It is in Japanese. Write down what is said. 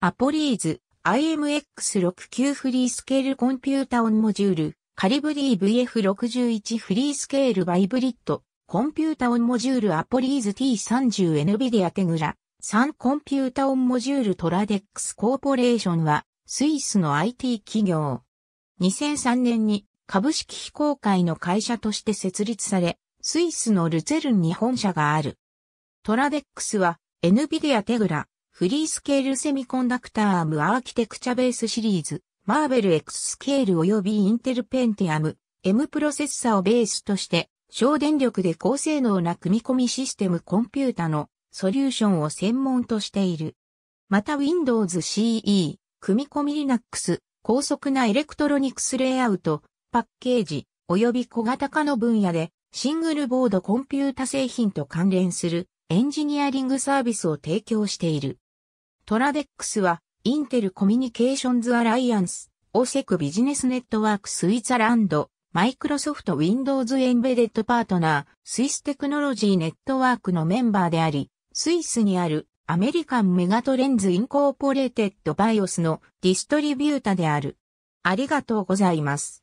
アポリーズ IMX69 フリースケールコンピュータオンモジュールカリブリー VF61 フリースケールバイブリッドコンピュータオンモジュールアポリーズ T30 NVIDIA テグラ3コンピュータオンモジュールトラデックスコーポレーションはスイスの IT 企業。2003年に株式非公開の会社として設立され、スイスのルツェルンに本社がある。トラデックスは NVIDIA テグラフリースケールセミコンダクターアームアーキテクチャベースシリーズ、マーベル X スケール及びインテルペンティアム、M プロセッサをベースとして、省電力で高性能な組み込みシステムコンピュータのソリューションを専門としている。また Windows CE、組み込み Linux、高速なエレクトロニクスレイアウト、パッケージ、及び小型化の分野で、シングルボードコンピュータ製品と関連するエンジニアリングサービスを提供している。トラデックスは、インテルコミュニケーションズアライアンス、オセクビジネスネットワークスイザランド、マイクロソフト Windows エンベデッドパートナー、スイステクノロジーネットワークのメンバーであり、スイスにあるアメリカンメガトレンズインコーポレーテッドバイオスのディストリビュータである。ありがとうございます。